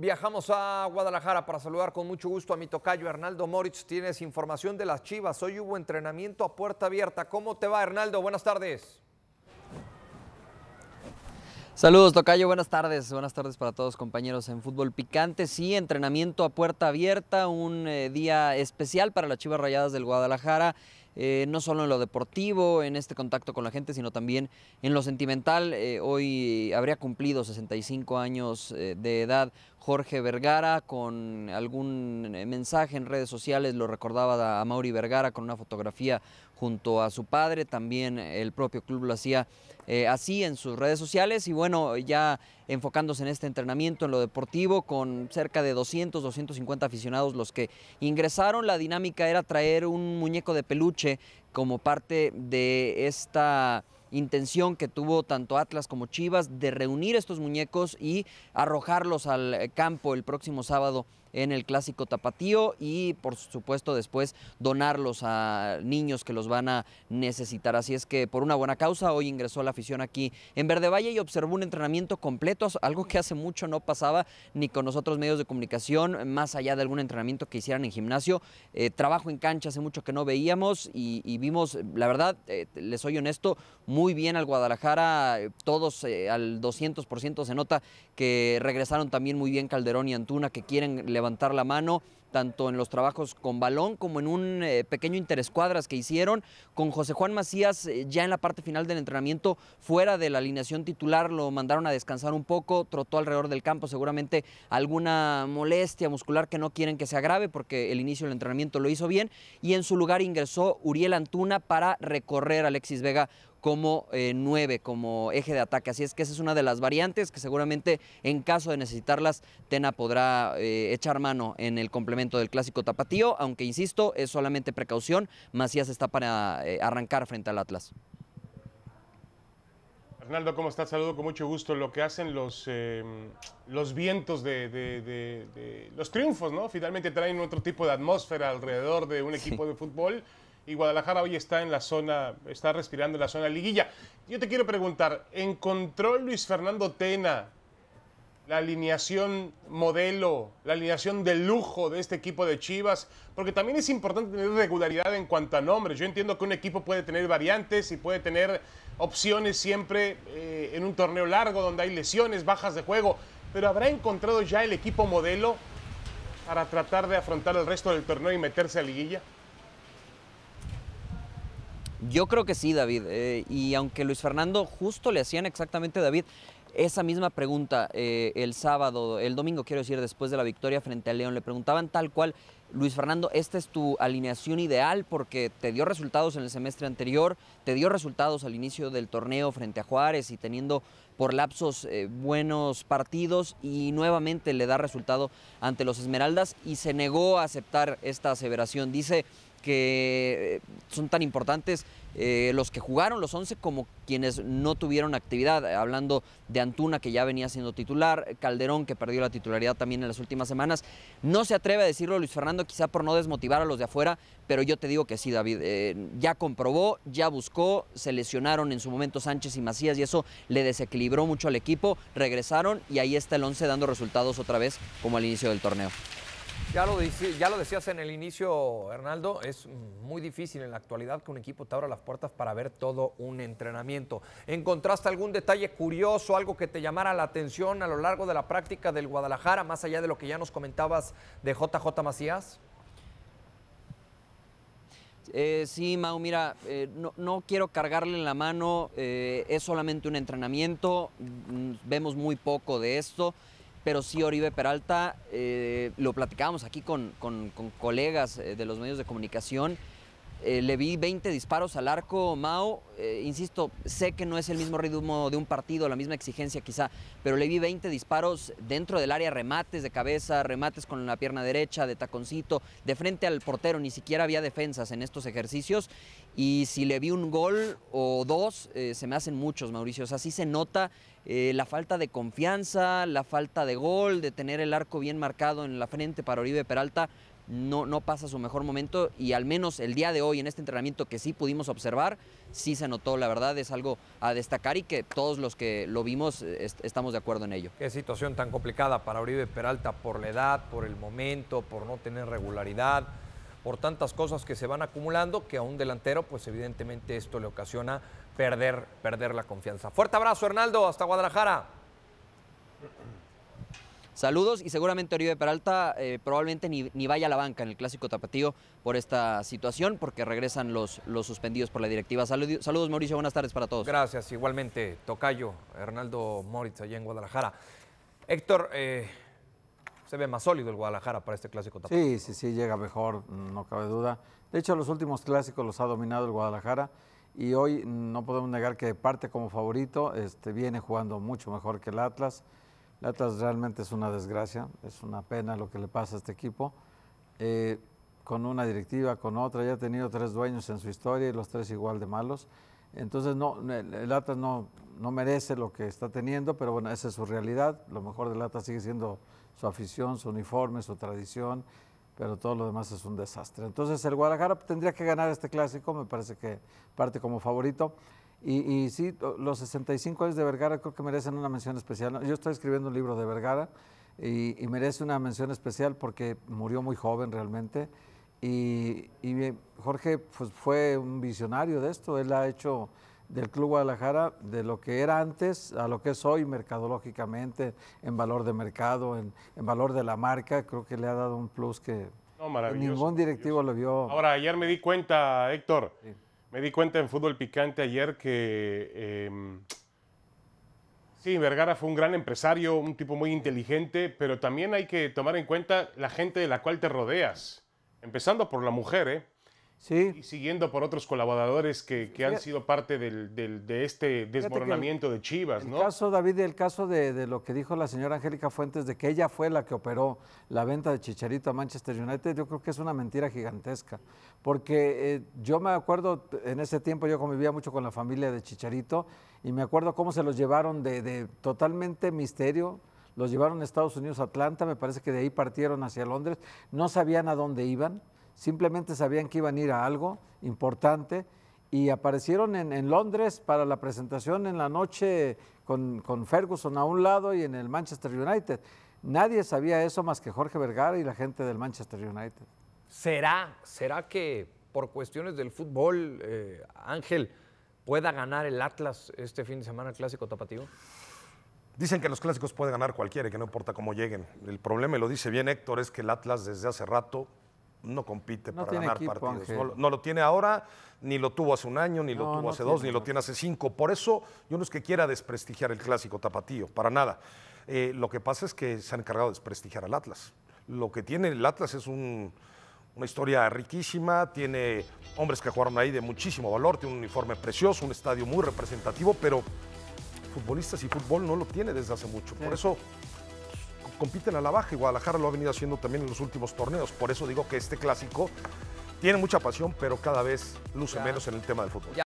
Viajamos a Guadalajara para saludar con mucho gusto a mi tocayo Hernaldo Moritz. Tienes información de las Chivas. Hoy hubo entrenamiento a puerta abierta. ¿Cómo te va, Hernaldo? Buenas tardes. Saludos, Tocayo. Buenas tardes. Buenas tardes para todos, compañeros en Fútbol Picante. Sí, entrenamiento a puerta abierta, un eh, día especial para las Chivas Rayadas del Guadalajara. Eh, no solo en lo deportivo, en este contacto con la gente, sino también en lo sentimental. Eh, hoy habría cumplido 65 años de edad Jorge Vergara con algún eh, mensaje en redes sociales, lo recordaba a Mauri Vergara con una fotografía junto a su padre, también el propio club lo hacía eh, así en sus redes sociales y bueno, ya enfocándose en este entrenamiento, en lo deportivo, con cerca de 200, 250 aficionados los que ingresaron, la dinámica era traer un muñeco de peluche como parte de esta intención que tuvo tanto Atlas como Chivas de reunir estos muñecos y arrojarlos al eh, campo el próximo sábado en el clásico tapatío y por supuesto después donarlos a niños que los van a necesitar. Así es que por una buena causa hoy ingresó la afición aquí en Verde Valle y observó un entrenamiento completo, algo que hace mucho no pasaba ni con nosotros medios de comunicación, más allá de algún entrenamiento que hicieran en gimnasio. Eh, trabajo en cancha hace mucho que no veíamos y, vimos, la verdad, eh, les soy honesto, muy bien al Guadalajara, todos eh, al 200% se nota que regresaron también muy bien Calderón y Antuna, que quieren levantar la mano tanto en los trabajos con balón como en un eh, pequeño interescuadras que hicieron con José Juan Macías eh, ya en la parte final del entrenamiento fuera de la alineación titular, lo mandaron a descansar un poco, trotó alrededor del campo seguramente alguna molestia muscular que no quieren que se agrave porque el inicio del entrenamiento lo hizo bien y en su lugar ingresó Uriel Antuna para recorrer a Alexis Vega como eh, nueve, como eje de ataque. Así es que esa es una de las variantes que seguramente en caso de necesitarlas, Tena podrá eh, echar mano en el complemento del clásico tapatío, aunque insisto, es solamente precaución. Macías está para eh, arrancar frente al Atlas. Arnaldo, ¿cómo estás? Saludo con mucho gusto. Lo que hacen los, los vientos de, los triunfos, ¿no? Finalmente traen otro tipo de atmósfera alrededor de un equipo de fútbol y Guadalajara hoy está en la zona, está respirando en la zona liguilla. Yo te quiero preguntar, ¿encontró Luis Fernando Tena la alineación modelo, la alineación de lujo de este equipo de Chivas, porque también es importante tener regularidad en cuanto a nombres. Yo entiendo que un equipo puede tener variantes y puede tener opciones siempre eh, en un torneo largo donde hay lesiones, bajas de juego, pero ¿habrá encontrado ya el equipo modelo para tratar de afrontar el resto del torneo y meterse a liguilla? Yo creo que sí, David. Eh, y aunque Luis Fernando justo le hacían exactamente David esa misma pregunta eh, el sábado, el domingo, quiero decir, después de la victoria frente a León, le preguntaban tal cual, Luis Fernando, esta es tu alineación ideal porque te dio resultados en el semestre anterior, te dio resultados al inicio del torneo frente a Juárez y teniendo por lapsos eh, buenos partidos y nuevamente le da resultado ante los Esmeraldas y se negó a aceptar esta aseveración. Dice que eh, son tan importantes eh, los que jugaron los 11 como quienes no tuvieron actividad, hablando de Antuna que ya venía siendo titular, Calderón que perdió la titularidad también en las últimas semanas. No se atreve a decirlo Luis Fernando quizá por no desmotivar a los de afuera, pero yo te digo que sí, David, eh, ya comprobó, ya buscó, se lesionaron en su momento Sánchez y Macías y eso le desequilibró mucho al equipo, regresaron y ahí está el 11 dando resultados otra vez como al inicio del torneo. Ya lo, decías en el inicio, Hernaldo, es muy difícil en la actualidad que un equipo te abra las puertas para ver todo un entrenamiento. ¿Encontraste algún detalle curioso, algo que te llamara la atención a lo largo de la práctica del Guadalajara, más allá de lo que ya nos comentabas de JJ Macías? Eh, sí, Mau, mira, eh, no, quiero cargarle en la mano, eh, es solamente un entrenamiento, mm, vemos muy poco de esto pero sí Oribe Peralta, eh, lo platicábamos aquí con, con colegas eh, de los medios de comunicación, eh, le vi 20 disparos al arco, Mao. Eh, insisto, sé que no es el mismo ritmo de un partido, la misma exigencia quizá, pero le vi 20 disparos dentro del área, remates de cabeza, remates con la pierna derecha, de taconcito, de frente al portero. Ni siquiera había defensas en estos ejercicios. Y si le vi un gol o dos, eh, se me hacen muchos, Mauricio. Así se nota la falta de confianza, la falta de gol, de tener el arco bien marcado en la frente para Oribe Peralta no, pasa su mejor momento y al menos el día de hoy en este entrenamiento que sí pudimos observar, sí se notó, la verdad es algo a destacar y que todos los que lo vimos eh, estamos de acuerdo en ello. Qué situación tan complicada para Oribe Peralta por la edad, por el momento, por no tener regularidad, por tantas cosas que se van acumulando que a un delantero pues evidentemente esto le ocasiona perder, perder la confianza. Fuerte abrazo Hernaldo, hasta Guadalajara. Saludos y seguramente Oribe Peralta eh, probablemente ni, vaya a la banca en el clásico tapatío por esta situación, porque regresan los, los suspendidos por la directiva. saludos Mauricio, buenas tardes para todos. Gracias, igualmente Tocayo, Hernaldo Moritz allá en Guadalajara. Héctor, eh, se ve más sólido el Guadalajara para este clásico tapatío. Sí, sí, sí, llega mejor, no cabe duda. De hecho, los últimos clásicos los ha dominado el Guadalajara y hoy no podemos negar que parte como favorito este, viene jugando mucho mejor que el Atlas. Latas realmente es una desgracia, es una pena lo que le pasa a este equipo. Eh, con una directiva, con otra, ya ha tenido tres dueños en su historia y los tres igual de malos. Entonces, no, el, no, no merece lo que está teniendo, pero bueno, esa es su realidad. Lo mejor de Atlas sigue siendo su afición, su uniforme, su tradición, pero todo lo demás es un desastre. Entonces, el Guadalajara tendría que ganar este clásico, me parece que parte como favorito. Y, sí, los 65 años de Vergara creo que merecen una mención especial. Yo estoy escribiendo un libro de Vergara y, merece una mención especial porque murió muy joven realmente. Y, Jorge pues, fue un visionario de esto. Él ha hecho del Club Guadalajara de lo que era antes a lo que es hoy mercadológicamente, en valor de mercado, en, valor de la marca. Creo que le ha dado un plus que ningún directivo lo vio. Ahora, ayer me di cuenta, Héctor. Me di cuenta en Fútbol Picante ayer que... Em, sí, Vergara fue un gran empresario, un tipo muy inteligente, pero también hay que tomar en cuenta la gente de la cual te rodeas. Empezando por la mujer, ¿eh? Y siguiendo por otros colaboradores que, han sido parte del, de este desmoronamiento de Chivas, el Caso, David, el caso de, lo que dijo la señora Angélica Fuentes, de que ella fue la que operó la venta de Chicharito a Manchester United, yo creo que es una mentira gigantesca. Porque eh, yo me acuerdo, en ese tiempo yo convivía mucho con la familia de Chicharito y me acuerdo cómo se los llevaron de, de totalmente misterio, los llevaron a Estados Unidos, a Atlanta, me parece que de ahí partieron hacia Londres, no sabían a dónde iban simplemente sabían que iban a ir a algo importante y aparecieron en, Londres para la presentación en la noche con, Ferguson a un lado y en el Manchester United. Nadie sabía eso más que Jorge Vergara y la gente del Manchester United. ¿Será, será que por cuestiones del fútbol, eh, Ángel, pueda ganar el Atlas este fin de semana el Clásico Tapatío? Dicen que los clásicos puede ganar cualquiera que no importa cómo lleguen. El problema, y lo dice bien Héctor, es que el Atlas desde hace rato no compite para ganar partidos. No, lo tiene ahora, ni lo tuvo hace un año, ni lo tuvo hace dos, ni lo tiene hace cinco. Por eso yo no es que quiera desprestigiar el clásico tapatío, para nada. Eh, lo que pasa es que se han encargado de desprestigiar al Atlas. Lo que tiene el Atlas es una historia riquísima, tiene hombres que jugaron ahí de muchísimo valor, tiene un uniforme precioso, un estadio muy representativo, pero futbolistas y fútbol no lo tiene desde hace mucho. Por eso compiten a la baja y Guadalajara lo ha venido haciendo también en los últimos torneos. Por eso digo que este clásico tiene mucha pasión, pero cada vez luce menos en el tema del fútbol.